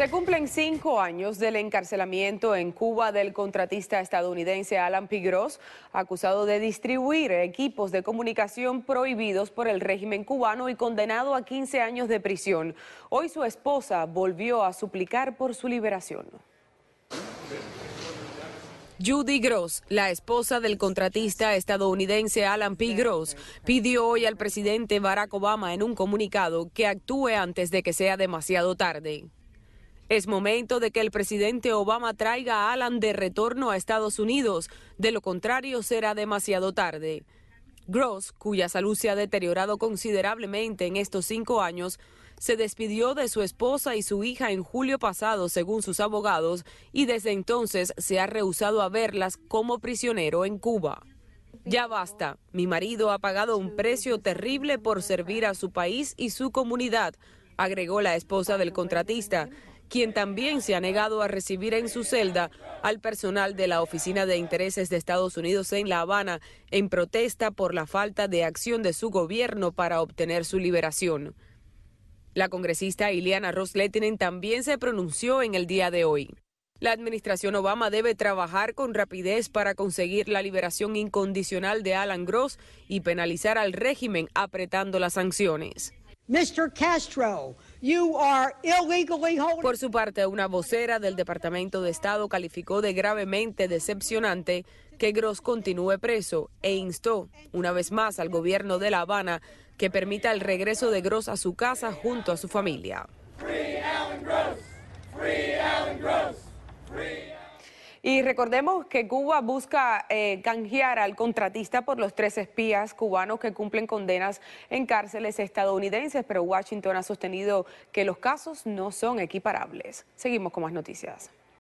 Se cumplen cinco años del encarcelamiento en Cuba del contratista estadounidense Alan Gross, acusado de distribuir equipos de comunicación prohibidos por el régimen cubano y condenado a 15 años de prisión. Hoy su esposa volvió a suplicar por su liberación. Judy Gross, la esposa del contratista estadounidense Alan P. Gross, pidió hoy al presidente Barack Obama en un comunicado que actúe antes de que sea demasiado tarde. Es momento de que el presidente Obama traiga a Alan de retorno a Estados Unidos, de lo contrario será demasiado tarde. Gross, cuya salud se ha deteriorado considerablemente en estos cinco años, se despidió de su esposa y su hija en julio pasado, según sus abogados, y desde entonces se ha rehusado a verlas como prisionero en Cuba. Ya basta, mi marido ha pagado un precio terrible por servir a su país y su comunidad, agregó la esposa del contratista, quien también se ha negado a recibir en su celda al personal de la Oficina de Intereses de Estados Unidos en La Habana en protesta por la falta de acción de su gobierno para obtener su liberación. La congresista Ileana Ross Lettinen también se pronunció en el día de hoy. La administración Obama debe trabajar con rapidez para conseguir la liberación incondicional de Alan Gross y penalizar al régimen apretando las sanciones. Mr. Castro, por su parte, una vocera del Departamento de Estado calificó de gravemente decepcionante que Gross continúe preso e instó una vez más al gobierno de La Habana que permita el regreso de Gross a su casa junto a su familia. Y recordemos que Cuba busca eh, canjear al contratista por los tres espías cubanos que cumplen condenas en cárceles estadounidenses, pero Washington ha sostenido que los casos no son equiparables. Seguimos con más noticias.